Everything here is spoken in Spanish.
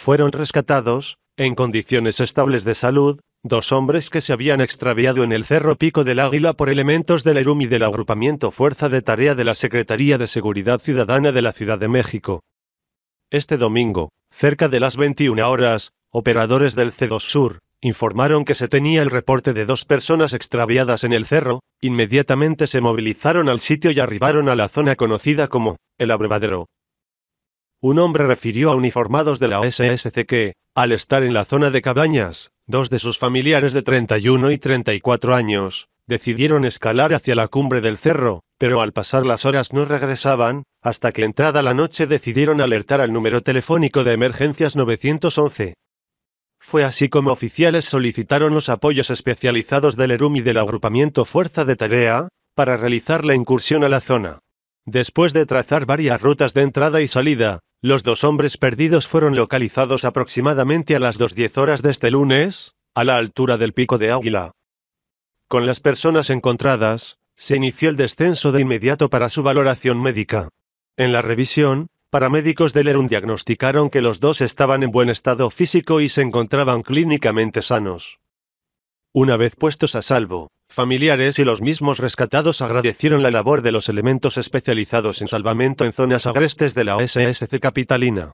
fueron rescatados, en condiciones estables de salud, dos hombres que se habían extraviado en el Cerro Pico del Águila por elementos del ERUM del agrupamiento Fuerza de Tarea de la Secretaría de Seguridad Ciudadana de la Ciudad de México. Este domingo, cerca de las 21 horas, operadores del C2 Sur, informaron que se tenía el reporte de dos personas extraviadas en el cerro, inmediatamente se movilizaron al sitio y arribaron a la zona conocida como el abrevadero, un hombre refirió a uniformados de la SSC que, al estar en la zona de cabañas, dos de sus familiares de 31 y 34 años, decidieron escalar hacia la cumbre del cerro, pero al pasar las horas no regresaban, hasta que entrada la noche decidieron alertar al número telefónico de emergencias 911. Fue así como oficiales solicitaron los apoyos especializados del ERUM y del agrupamiento Fuerza de Tarea, para realizar la incursión a la zona. Después de trazar varias rutas de entrada y salida, los dos hombres perdidos fueron localizados aproximadamente a las 2.10 horas de este lunes, a la altura del pico de Águila. Con las personas encontradas, se inició el descenso de inmediato para su valoración médica. En la revisión, paramédicos del ERUN diagnosticaron que los dos estaban en buen estado físico y se encontraban clínicamente sanos. Una vez puestos a salvo, familiares y los mismos rescatados agradecieron la labor de los elementos especializados en salvamento en zonas agrestes de la OSSC capitalina.